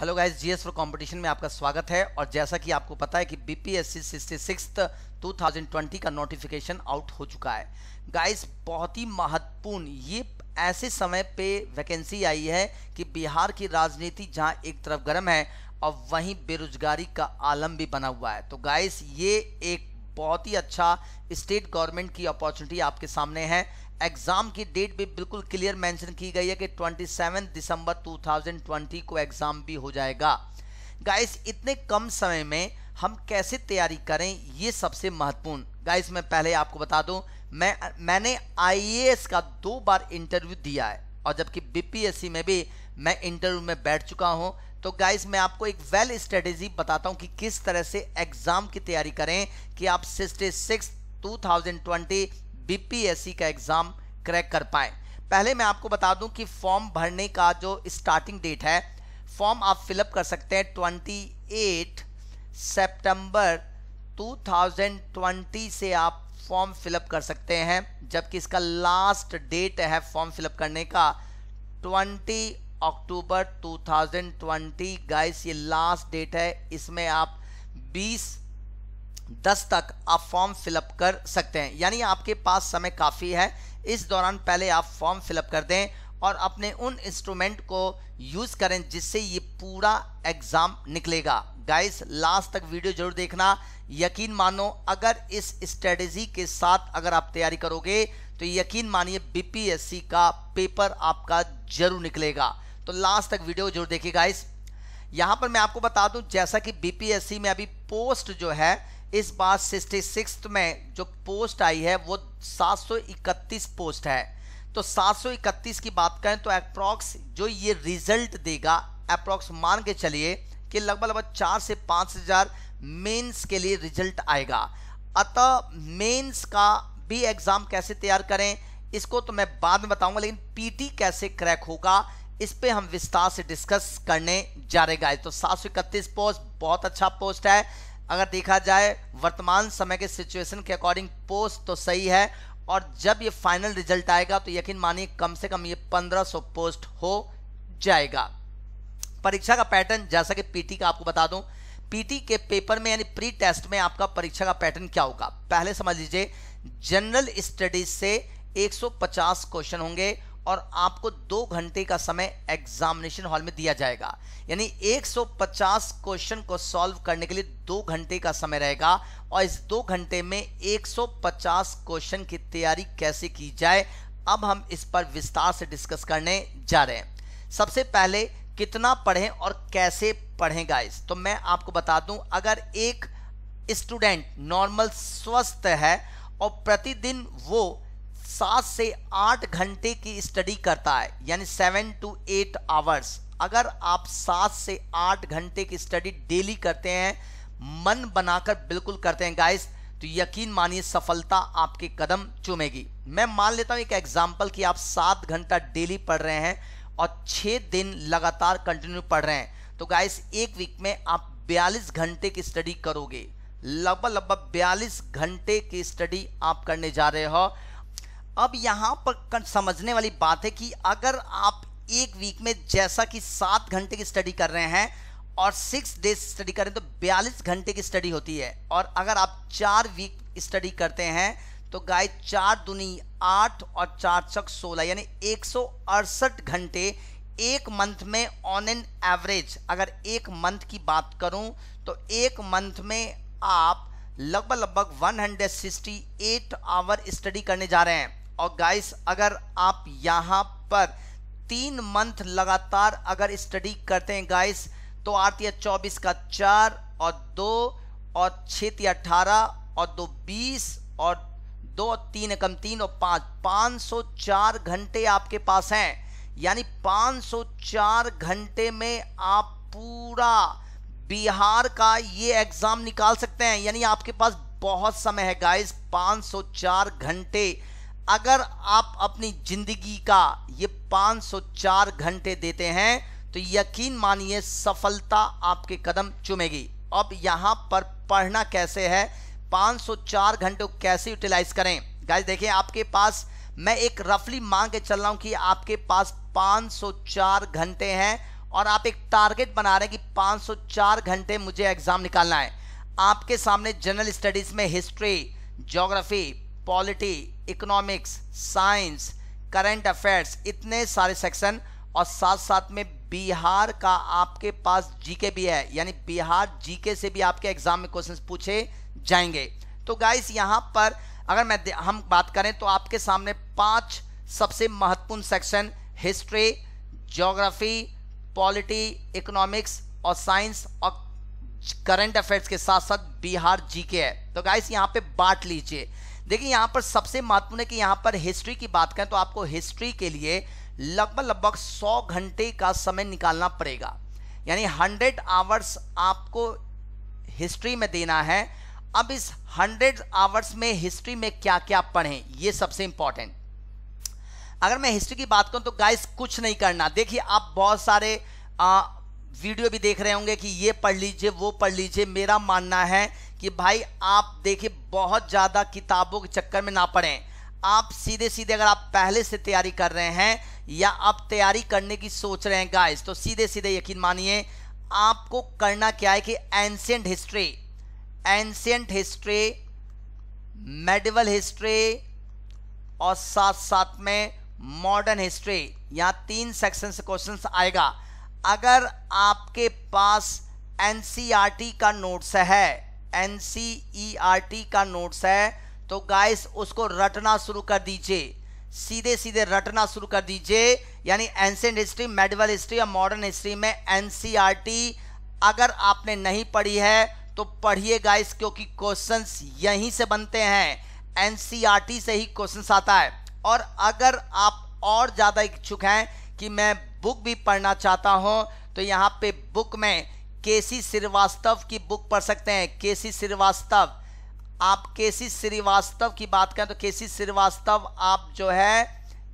hello guys GS for competition में आपका स्वागत है और जैसा कि आपको पता है कि बीपीएससी सिक्सटी सिक्स का नोटिफिकेशन आउट हो चुका है गाइस बहुत ही महत्वपूर्ण ये ऐसे समय पे वैकेंसी आई है कि बिहार की राजनीति जहां एक तरफ गर्म है और वहीं बेरोजगारी का आलम भी बना हुआ है तो गाइस ये एक बहुत ही अच्छा स्टेट गवर्नमेंट की अपॉर्चुनिटी आपके सामने है एग्ज़ाम की डेट भी बिल्कुल क्लियर मेंशन की गई है कि 27 दिसंबर 2020 को एग्ज़ाम भी हो जाएगा गाइस इतने कम समय में हम कैसे तैयारी करें ये सबसे महत्वपूर्ण गाइस मैं पहले आपको बता दूं मैं मैंने आईएएस का दो बार इंटरव्यू दिया है और जबकि बीपीएससी में भी मैं इंटरव्यू में बैठ चुका हूं तो गाइज मैं आपको एक वेल स्ट्रेटेजी बताता हूं कि किस तरह से एग्जाम की तैयारी करें कि आप sixty six two thousand twenty BPSC का एग्जाम क्रैक कर पाए पहले मैं आपको बता दूं कि फॉर्म भरने का जो स्टार्टिंग डेट है फॉर्म आप फिलअप कर सकते हैं ट्वेंटी एट सेप्टेम्बर 2020 से आप फॉर्म फिलअप कर सकते हैं जबकि इसका लास्ट डेट है फॉर्म फिलअप करने का अक्टूबर 2020 गाइस ये लास्ट डेट है इसमें आप 20 दस तक आप फॉर्म फिलअप कर सकते हैं यानी आपके पास समय काफ़ी है इस दौरान पहले आप फॉर्म फिलअप कर दें और अपने उन इंस्ट्रूमेंट को यूज़ करें जिससे ये पूरा एग्ज़ाम निकलेगा गाइस लास्ट तक वीडियो जरूर देखना यकीन मानो अगर इस स्ट्रेटजी के साथ अगर आप तैयारी करोगे तो यकीन मानिए बीपीएससी का पेपर आपका जरूर निकलेगा तो लास्ट तक वीडियो जरूर देखिए गाइस यहाँ पर मैं आपको बता दूँ जैसा कि बीपीएससी में अभी पोस्ट जो है इस बार सिक्सटी सिक्स में जो पोस्ट आई है वो 731 पोस्ट है तो 731 की बात करें तो अप्रॉक्स जो ये रिजल्ट देगा अप्रॉक्स मान के चलिए कि लगभग लगभग चार से पाँच हज़ार मेन्स के लिए रिजल्ट आएगा अतः मेंस का भी एग्ज़ाम कैसे तैयार करें इसको तो मैं बाद में बताऊंगा लेकिन पीटी कैसे क्रैक होगा इस पे हम विस्तार से डिस्कस करने जा रहे गाइस तो सात सौ इकतीस पोस्ट बहुत अच्छा पोस्ट है अगर देखा जाए वर्तमान समय के सिचुएशन के अकॉर्डिंग पोस्ट तो सही है और जब ये फाइनल रिजल्ट आएगा तो यकीन मानिए कम से कम ये 1500 पोस्ट हो जाएगा परीक्षा का पैटर्न जैसा कि पीटी का आपको बता दूं पीटी के पेपर में यानी प्री टेस्ट में आपका परीक्षा का पैटर्न क्या होगा पहले समझ लीजिए जनरल स्टडीज से 150 क्वेश्चन होंगे और आपको दो घंटे का समय एग्जामिनेशन हॉल में दिया जाएगा यानी 150 क्वेश्चन को सॉल्व करने के लिए दो घंटे का समय रहेगा और इस दो घंटे में 150 क्वेश्चन की तैयारी कैसे की जाए अब हम इस पर विस्तार से डिस्कस करने जा रहे हैं सबसे पहले कितना पढ़ें और कैसे पढ़ें गाइस तो मैं आपको बता दूं अगर एक स्टूडेंट नॉर्मल स्वस्थ है और प्रतिदिन वो सात से आठ घंटे की स्टडी करता है यानी सेवन टू एट आवर्स अगर आप सात से आठ घंटे की स्टडी डेली करते हैं मन बनाकर बिल्कुल करते हैं गाइस तो यकीन मानिए सफलता आपके कदम चूमेगी मैं मान लेता हूं एक एग्जाम्पल कि आप सात घंटा डेली पढ़ रहे हैं और छः दिन लगातार कंटिन्यू पढ़ रहे हैं तो गाइस एक वीक में आप बयालीस घंटे की स्टडी करोगे लगभग लगभग बयालीस घंटे की स्टडी आप करने जा रहे हो अब यहाँ पर समझने वाली बात है कि अगर आप एक वीक में जैसा कि सात घंटे की स्टडी कर रहे हैं और सिक्स डेज स्टडी कर रहे हैं तो बयालीस घंटे की स्टडी होती है और अगर आप चार वीक स्टडी करते हैं तो गाय चार दुनी आठ और चार चक सोलह यानी एक सौ अड़सठ घंटे एक मंथ में ऑन एन एवरेज अगर एक मंथ की बात करूं तो एक मंथ में आप लगभग लगभग 168 आवर स्टडी करने जा रहे हैं और गाइस अगर आप यहाँ पर तीन मंथ लगातार अगर स्टडी करते हैं गाइस तो आरती है चौबीस का चार और दो और छः अठारह और दो बीस और दो तीन कम तीन और पाँच पाँच सौ चार घंटे आपके पास हैं यानी पाँच सौ चार घंटे में आप पूरा बिहार का ये एग्ज़ाम निकाल सकते हैं यानी आपके पास बहुत समय है गाइस 504 घंटे अगर आप अपनी जिंदगी का ये 504 घंटे देते हैं तो यकीन मानिए सफलता आपके कदम चुमेगी अब यहाँ पर पढ़ना कैसे है 504 चार घंटे कैसे यूटिलाइज करें गाइस देखिए आपके पास मैं एक रफली मांग के चल रहा हूँ कि आपके पास 504 घंटे हैं और आप एक टारगेट बना रहे हैं कि 504 घंटे मुझे एग्ज़ाम निकालना है आपके सामने जनरल स्टडीज़ में history geography polity economics science current affairs इतने सारे सेक्शन और साथ साथ में बिहार का आपके पास जीके भी है यानी बिहार जीके से भी आपके एग्जाम में क्वेश्चन पूछे जाएंगे तो गाइस यहां पर अगर मैं हम बात करें तो आपके सामने पांच सबसे महत्वपूर्ण section history geography polity economics और साइंस और करंट अफेयर्स के साथ साथ बिहार जीके है तो गाइस यहां पे बांट लीजिए देखिए यहाँ पर सबसे महत्वपूर्ण है कि यहाँ पर हिस्ट्री की बात करें तो आपको हिस्ट्री के लिए लगभग लगभग 100 घंटे का समय निकालना पड़ेगा यानी 100 आवर्स आपको हिस्ट्री में देना है अब इस 100 आवर्स में हिस्ट्री में क्या क्या पढ़ें ये सबसे इंपॉर्टेंट अगर मैं हिस्ट्री की बात करूँ तो गाइस कुछ नहीं करना देखिए आप बहुत सारे आ, वीडियो भी देख रहे होंगे कि ये पढ़ लीजिए वो पढ़ लीजिए मेरा मानना है कि भाई आप देखिए बहुत ज़्यादा किताबों के चक्कर में ना पड़ें आप सीधे सीधे अगर आप पहले से तैयारी कर रहे हैं या आप तैयारी करने की सोच रहे हैं गाइस तो सीधे सीधे यकीन मानिए आपको करना क्या है कि ancient history ancient history medieval history और साथ साथ में मॉडर्न हिस्ट्री यहाँ तीन सेक्शन से क्वेश्चन आएगा अगर आपके पास एन e का नोट्स है N C E R T का नोट्स है तो गाइस उसको रटना शुरू कर दीजिए सीधे सीधे रटना शुरू कर दीजिए यानी एंशेंट हिस्ट्री मेडिवल हिस्ट्री या मॉडर्न हिस्ट्री में एन e अगर आपने नहीं पढ़ी है तो पढ़िए गाइस क्योंकि क्वेश्चंस यहीं से बनते हैं एन e से ही क्वेश्चंस आता है और अगर आप और ज़्यादा इच्छुक हैं कि मैं बुक भी पढ़ना चाहता हूँ तो यहाँ पे बुक में के सी श्रीवास्तव की बुक पढ़ सकते हैं के सी श्रीवास्तव आप के सी श्रीवास्तव की बात करें तो के सी श्रीवास्तव आप जो है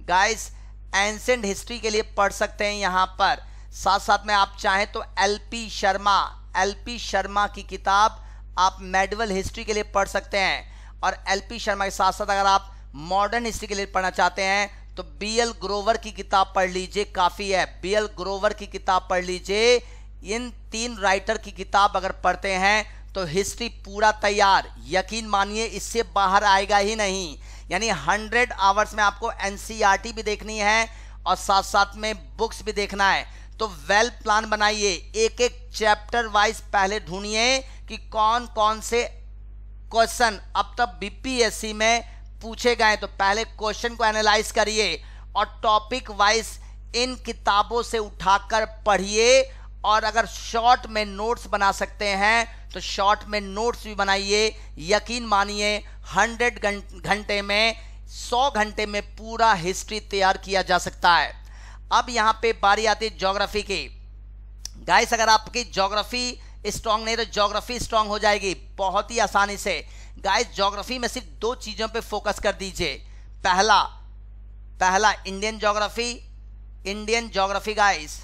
गाइस एंसेंट हिस्ट्री के लिए पढ़ सकते हैं यहाँ पर साथ साथ में आप चाहें तो L P Sharma L P Sharma की किताब आप मेडिवल हिस्ट्री के लिए पढ़ सकते हैं और एल पी शर्मा के साथ साथ अगर आप मॉडर्न हिस्ट्री के लिए पढ़ना चाहते हैं तो बी एल ग्रोवर की किताब पढ़ लीजिए काफ़ी है बी एल ग्रोवर की किताब पढ़ लीजिए इन तीन राइटर की किताब अगर पढ़ते हैं तो हिस्ट्री पूरा तैयार यकीन मानिए इससे बाहर आएगा ही नहीं यानी हंड्रेड आवर्स में आपको एन e भी देखनी है और साथ साथ में बुक्स भी देखना है तो वेल प्लान बनाइए एक एक चैप्टर वाइज पहले ढूंढिए कि कौन कौन से क्वेश्चन अब तक बीपीएससी में पूछे गए तो पहले क्वेश्चन को एनालाइज करिए और टॉपिक वाइज इन किताबों से उठाकर पढ़िए और अगर शॉर्ट में नोट्स बना सकते हैं तो शॉर्ट में नोट्स भी बनाइए यकीन मानिए हंड्रेड घंटे में सौ घंटे में पूरा हिस्ट्री तैयार किया जा सकता है अब यहाँ पे बारी आती है जोग्राफी की गाइस अगर आपकी जोग्राफी स्ट्रांग नहीं तो जोग्राफी स्ट्रांग हो जाएगी बहुत ही आसानी से गाइस जोग्राफी में सिर्फ दो चीज़ों पे फोकस कर दीजिए पहला पहला Indian geography Indian geography guys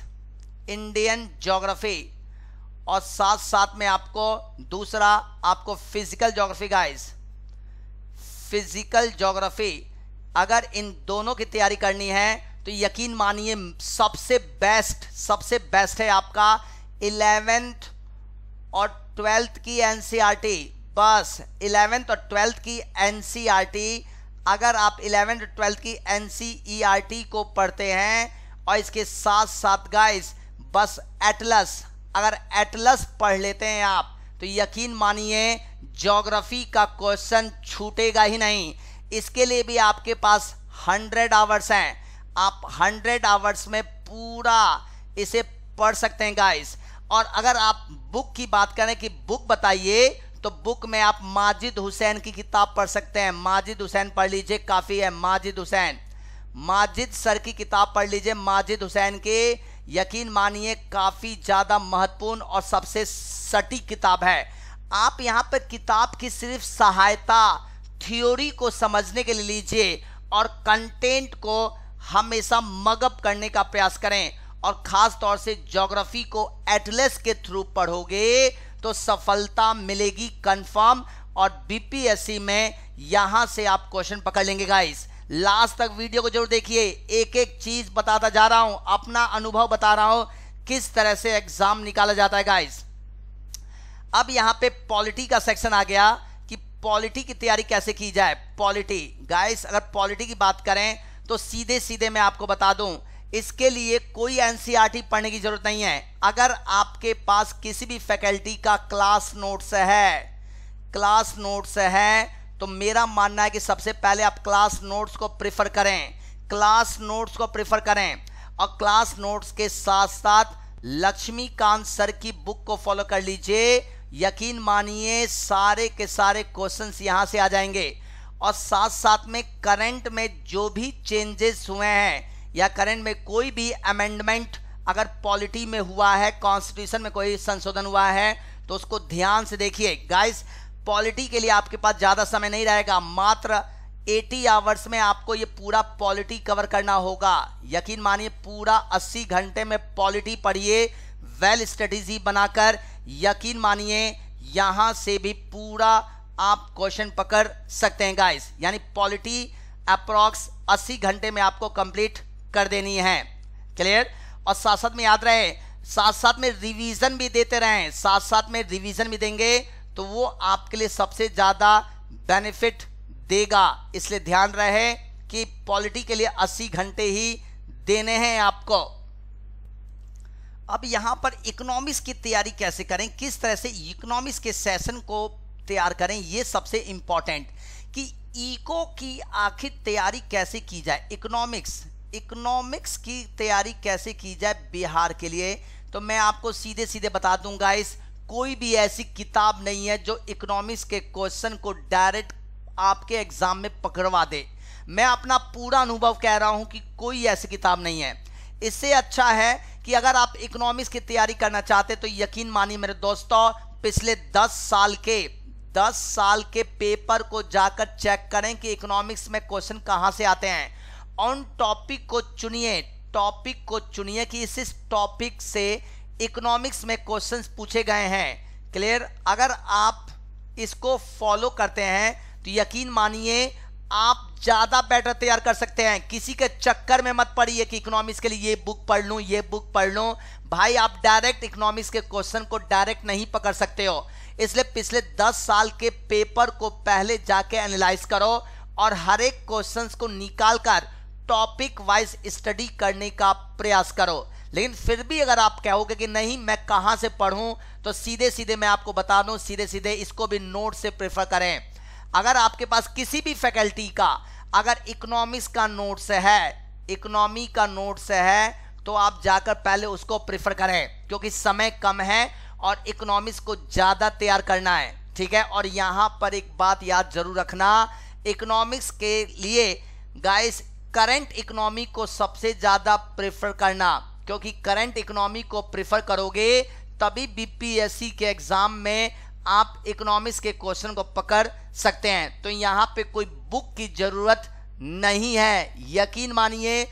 Indian geography और साथ साथ में आपको दूसरा आपको physical geography guys physical geography अगर इन दोनों की तैयारी करनी है तो यकीन मानिए सबसे बेस्ट सबसे बेस्ट है आपका इलेवेंथ और ट्वेल्थ की एनसीईआरटी e बस इलेवेंथ और ट्वेल्थ की एनसीईआरटी e अगर आप इलेवेंथ और ट्वेल्थ की एनसीईआरटी e को पढ़ते हैं और इसके साथ साथ गाइस बस एटलस अगर एटलस पढ़ लेते हैं आप तो यकीन मानिए जोग्राफी का क्वेश्चन छूटेगा ही नहीं इसके लिए भी आपके पास हंड्रेड आवर्स हैं आप हंड्रेड आवर्स में पूरा इसे पढ़ सकते हैं गाइस और अगर आप बुक की बात करें कि बुक बताइए तो बुक में आप माजिद हुसैन की किताब पढ़ सकते हैं माजिद हुसैन पढ़ लीजिए काफ़ी है माजिद हुसैन माजिद सर की किताब पढ़ लीजिए माजिद हुसैन के यकीन मानिए काफ़ी ज़्यादा महत्वपूर्ण और सबसे सटीक किताब है आप यहाँ पर किताब की सिर्फ सहायता थ्योरी को समझने के लिए लीजिए और कंटेंट को हमेशा मगअप करने का प्रयास करें और ख़ास तौर से जोग्राफी को एटलेस के थ्रू पढ़ोगे तो सफलता मिलेगी कंफर्म और बीपीएससी में यहाँ से आप क्वेश्चन पकड़ लेंगे गाइस लास्ट तक वीडियो को जरूर देखिए एक एक चीज बताता जा रहा हूं अपना अनुभव बता रहा हूं किस तरह से एग्जाम निकाला जाता है गाइस अब यहां पे पॉलिटी का सेक्शन आ गया कि पॉलिटी की तैयारी कैसे की जाए पॉलिटी गाइस अगर पॉलिटी की बात करें तो सीधे सीधे मैं आपको बता दूं इसके लिए कोई एनसीईआरटी e पढ़ने की जरूरत नहीं है अगर आपके पास किसी भी फैकल्टी का क्लास नोट्स है क्लास नोट्स है तो मेरा मानना है कि सबसे पहले आप क्लास नोट्स को प्रिफर करें क्लास नोट्स को प्रिफर करें और क्लास नोट्स के साथ साथ लक्ष्मीकांत सर की बुक को फॉलो कर लीजिए यकीन मानिए सारे के सारे क्वेश्चंस यहां से आ जाएंगे और साथ साथ में करंट में जो भी चेंजेस हुए हैं या करंट में कोई भी अमेंडमेंट अगर पॉलिटी में हुआ है कॉन्स्टिट्यूशन में कोई संशोधन हुआ है तो उसको ध्यान से देखिए गाइस पॉलिटी के लिए आपके पास ज़्यादा समय नहीं रहेगा मात्र 80 आवर्स में आपको ये पूरा पॉलिटी कवर करना होगा यकीन मानिए पूरा 80 घंटे में पॉलिटी पढ़िए वेल स्ट्रेटेजी बनाकर यकीन मानिए यहाँ से भी पूरा आप क्वेश्चन पकड़ सकते हैं गाइस यानी पॉलिटी अप्रॉक्स 80 घंटे में आपको कंप्लीट कर देनी है क्लियर और साथ साथ में याद रहे साथ साथ में रिवीजन भी देते रहें साथ साथ में रिवीजन भी देंगे तो वो आपके लिए सबसे ज़्यादा बेनिफिट देगा इसलिए ध्यान रहे कि पॉलिटी के लिए 80 घंटे ही देने हैं आपको अब यहाँ पर इकोनॉमिक्स की तैयारी कैसे करें किस तरह से इकोनॉमिक्स के सेशन को तैयार करें ये सबसे इम्पॉर्टेंट कि इको की आखिर तैयारी कैसे की जाए इकोनॉमिक्स इकोनॉमिक्स की तैयारी कैसे की जाए बिहार के लिए तो मैं आपको सीधे सीधे बता दूंगा इस कोई भी ऐसी किताब नहीं है जो इकोनॉमिक्स के क्वेश्चन को डायरेक्ट आपके एग्जाम में पकड़वा दे मैं अपना पूरा अनुभव कह रहा हूं कि कोई ऐसी किताब नहीं है इससे अच्छा है कि अगर आप इकोनॉमिक्स की तैयारी करना चाहते तो यकीन मानिए मेरे दोस्तों पिछले दस साल के दस साल के पेपर को जाकर चेक करें कि इकोनॉमिक्स में क्वेश्चन कहाँ से आते हैं ऑन टॉपिक को चुनिए टॉपिक को चुनिए कि इस टॉपिक से इकोनॉमिक्स में क्वेश्चंस पूछे गए हैं क्लियर अगर आप इसको फॉलो करते हैं तो यकीन मानिए आप ज़्यादा बेटर तैयार कर सकते हैं किसी के चक्कर में मत पड़िए कि इकोनॉमिक्स के लिए ये बुक पढ़ लूँ ये बुक पढ़ लूँ भाई आप डायरेक्ट इकोनॉमिक्स के क्वेश्चन को डायरेक्ट नहीं पकड़ सकते हो इसलिए पिछले दस साल के पेपर को पहले जाके एनालाइज करो और हर एक क्वेश्चन को निकाल कर टॉपिक वाइज स्टडी करने का प्रयास करो लेकिन फिर भी अगर आप कहोगे कि नहीं मैं कहाँ से पढ़ूँ तो सीधे सीधे मैं आपको बता दूँ सीधे सीधे इसको भी नोट से प्रेफर करें अगर आपके पास किसी भी फैकल्टी का अगर इकोनॉमिक्स का नोट्स है इकोनॉमी का नोट्स है तो आप जाकर पहले उसको प्रेफर करें क्योंकि समय कम है और इकोनॉमिक्स को ज़्यादा तैयार करना है ठीक है और यहाँ पर एक बात याद जरूर रखना इकोनॉमिक्स के लिए गाइस करंट इकोनॉमी को सबसे ज़्यादा प्रेफर करना क्योंकि करंट इकोनॉमी को प्रिफर करोगे तभी बीपीएससी के एग्जाम में आप इकोनॉमिक्स के क्वेश्चन को पकड़ सकते हैं तो यहाँ पे कोई बुक की जरूरत नहीं है यकीन मानिए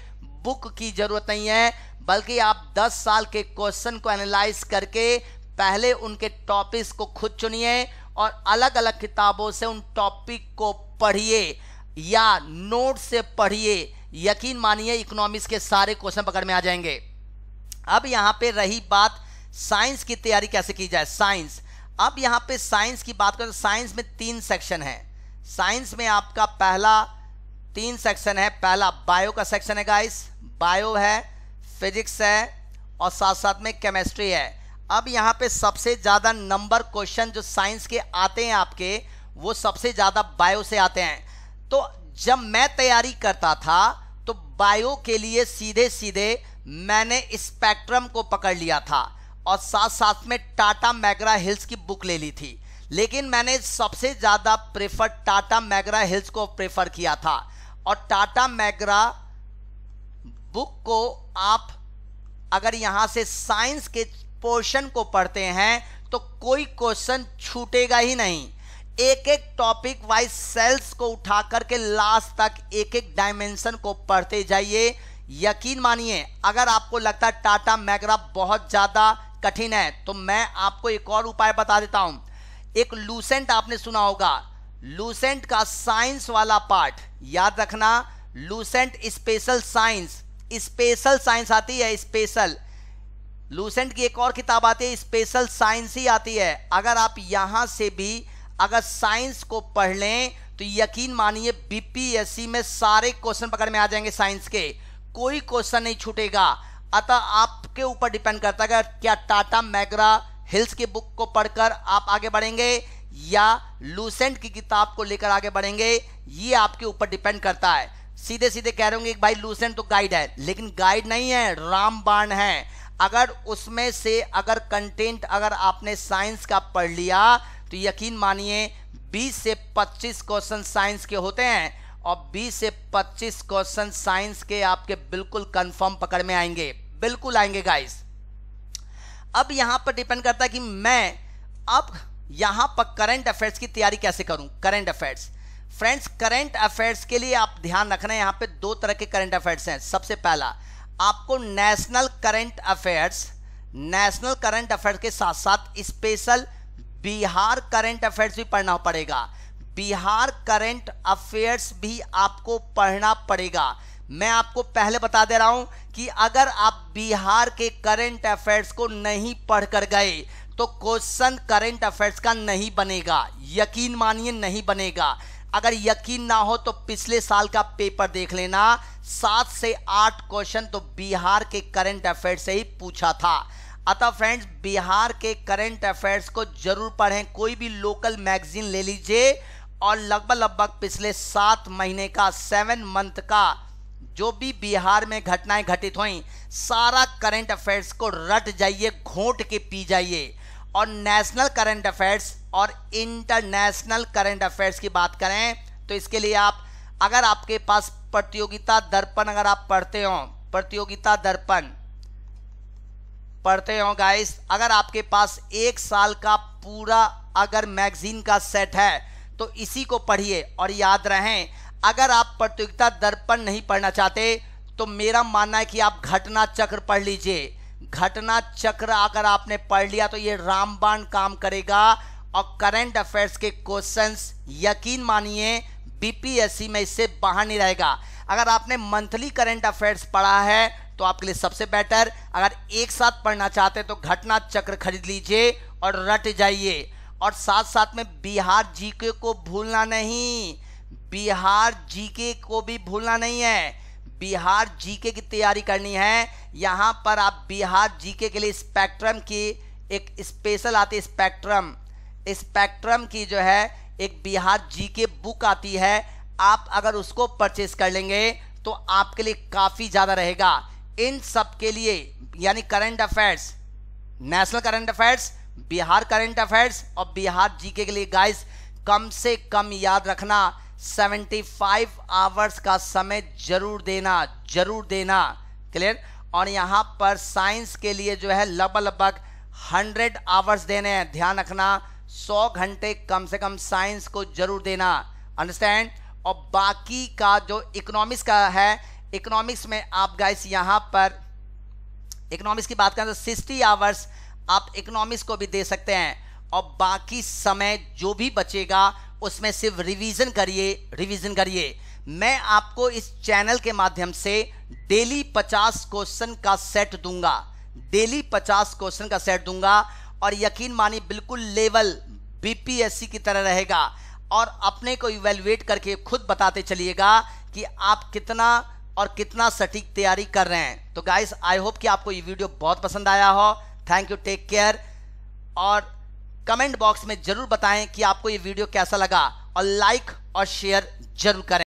बुक की जरूरत नहीं है बल्कि आप 10 साल के क्वेश्चन को एनालाइज करके पहले उनके टॉपिक्स को खुद चुनिए और अलग अलग किताबों से उन टॉपिक को पढ़िए या नोट से पढ़िए यकीन मानिए इकोनॉमिक्स के सारे क्वेश्चन पकड़ में आ जाएंगे अब यहाँ पे रही बात साइंस की तैयारी कैसे की जाए साइंस अब यहाँ पे साइंस की बात करें तो साइंस में तीन सेक्शन है साइंस में आपका पहला तीन सेक्शन है पहला बायो का सेक्शन है गाइस बायो है फिजिक्स है और साथ साथ में केमिस्ट्री है अब यहाँ पे सबसे ज़्यादा नंबर क्वेश्चन जो साइंस के आते हैं आपके वो सबसे ज़्यादा बायो से आते हैं तो जब मैं तैयारी करता था तो बायो के लिए सीधे सीधे मैंने स्पेक्ट्रम को पकड़ लिया था और साथ साथ में टाटा मैगरा हिल्स की बुक ले ली थी लेकिन मैंने सबसे ज़्यादा प्रेफर टाटा मैगरा हिल्स को प्रेफर किया था और टाटा मैगरा बुक को आप अगर यहाँ से साइंस के पोर्शन को पढ़ते हैं तो कोई क्वेश्चन छूटेगा ही नहीं एक एक टॉपिक वाइज सेल्स को उठा करके लास्ट तक एक एक डायमेंशन को पढ़ते जाइए यकीन मानिए अगर आपको लगता है टाटा मैग्रा बहुत ज़्यादा कठिन है तो मैं आपको एक और उपाय बता देता हूँ एक लूसेंट आपने सुना होगा लूसेंट का साइंस वाला पार्ट याद रखना Lucent special science special science आती है स्पेशल लूसेंट की एक और किताब आती है स्पेशल साइंस ही आती है अगर आप यहाँ से भी अगर साइंस को पढ़ लें तो यकीन मानिए बीपीएससी में सारे क्वेश्चन पकड़ में आ जाएंगे साइंस के कोई क्वेश्चन नहीं छूटेगा अतः आपके ऊपर डिपेंड करता है क्या टाटा मैग्रा हिल्स की बुक को पढ़कर आप आगे बढ़ेंगे या लूसेंट की किताब को लेकर आगे बढ़ेंगे ये आपके ऊपर डिपेंड करता है सीधे सीधे कह रहे होंगे भाई लूसेंट तो गाइड है लेकिन गाइड नहीं है रामबाण है अगर उसमें से अगर कंटेंट अगर आपने साइंस का पढ़ लिया तो यकीन मानिए 20 से 25 क्वेश्चन साइंस के होते हैं और 20 से 25 क्वेश्चन साइंस के आपके बिल्कुल कंफर्म पकड़ में आएंगे बिल्कुल आएंगे गाइस अब यहां पर डिपेंड करता है कि मैं अब यहां पर करंट अफेयर्स की तैयारी कैसे करूं current affairs friends current affairs के लिए आप ध्यान रखना यहां यहाँ पे दो तरह के करंट अफेयर्स हैं सबसे पहला आपको national current affairs national current affairs के साथ साथ स्पेशल बिहार करंट अफेयर्स भी पढ़ना पड़ेगा बिहार करंट अफेयर्स भी आपको पढ़ना पड़ेगा मैं आपको पहले बता दे रहा हूं कि अगर आप बिहार के करंट अफेयर्स को नहीं पढ़कर गए तो क्वेश्चन करंट अफेयर्स का नहीं बनेगा यकीन मानिए नहीं बनेगा अगर यकीन ना हो तो पिछले साल का पेपर देख लेना सात से आठ क्वेश्चन तो बिहार के करंट अफेयर्स से ही पूछा था अतः फ्रेंड्स बिहार के करंट अफेयर्स को जरूर पढ़ें कोई भी लोकल मैगजीन ले लीजिए और लगभग लगभग पिछले सात महीने का सेवन मंथ का जो भी बिहार में घटनाएं घटित हुई सारा करंट अफेयर्स को रट जाइए घोट के पी जाइए और नेशनल करंट अफेयर्स और इंटरनेशनल करंट अफेयर्स की बात करें तो इसके लिए आप अगर आपके पास प्रतियोगिता दर्पण अगर आप पढ़ते हो प्रतियोगिता दर्पण पढ़ते हो गाइस अगर आपके पास एक साल का पूरा अगर मैगजीन का सेट है तो इसी को पढ़िए और याद रहें अगर आप प्रतियोगिता दर्पण नहीं पढ़ना चाहते तो मेरा मानना है कि आप घटना चक्र पढ़ लीजिए घटना चक्र अगर आपने पढ़ लिया तो ये रामबाण काम करेगा और करंट अफेयर्स के क्वेश्चंस यकीन मानिए बीपीएससी में इससे बाहर नहीं रहेगा अगर आपने मंथली करंट अफेयर्स पढ़ा है तो आपके लिए सबसे बेटर अगर एक साथ पढ़ना चाहते हैं तो घटना चक्र खरीद लीजिए और रट जाइए और साथ साथ में बिहार जीके को भूलना नहीं बिहार जीके को भी भूलना नहीं है बिहार जीके की तैयारी करनी है यहाँ पर आप बिहार जीके के लिए स्पेक्ट्रम की एक स्पेशल आती स्पेक्ट्रम स्पेक्ट्रम की जो है एक बिहार जीके बुक आती है आप अगर उसको परचेज कर लेंगे तो आपके लिए काफ़ी ज़्यादा रहेगा इन सब के लिए यानी current affairs national current affairs Bihar current affairs और बिहार जीके के लिए गाइस कम से कम याद रखना 75 आवर्स का समय जरूर देना जरूर देना क्लियर और यहाँ पर साइंस के लिए जो है लगभग लगभग हंड्रेड आवर्स देने हैं ध्यान रखना सौ घंटे कम से कम साइंस को जरूर देना अंडरस्टैंड और बाकी का जो इकोनॉमिक्स का है इकोनॉमिक्स में आप गाइस यहाँ पर इकोनॉमिक्स की बात करें तो सिक्सटी आवर्स आप इकोनॉमिक्स को भी दे सकते हैं और बाकी समय जो भी बचेगा उसमें सिर्फ रिवीजन करिए रिवीजन करिए मैं आपको इस चैनल के माध्यम से डेली 50 क्वेश्चन का सेट दूंगा डेली 50 क्वेश्चन का सेट दूंगा और यकीन मानिए बिल्कुल लेवल बीपीएससी की तरह रहेगा और अपने को इवेल्युएट करके खुद बताते चलिएगा कि आप कितना और कितना सटीक तैयारी कर रहे हैं तो गाइस आई होप कि आपको ये वीडियो बहुत पसंद आया हो थैंक यू टेक केयर और कमेंट बॉक्स में जरूर बताएं कि आपको ये वीडियो कैसा लगा और लाइक और शेयर जरूर करें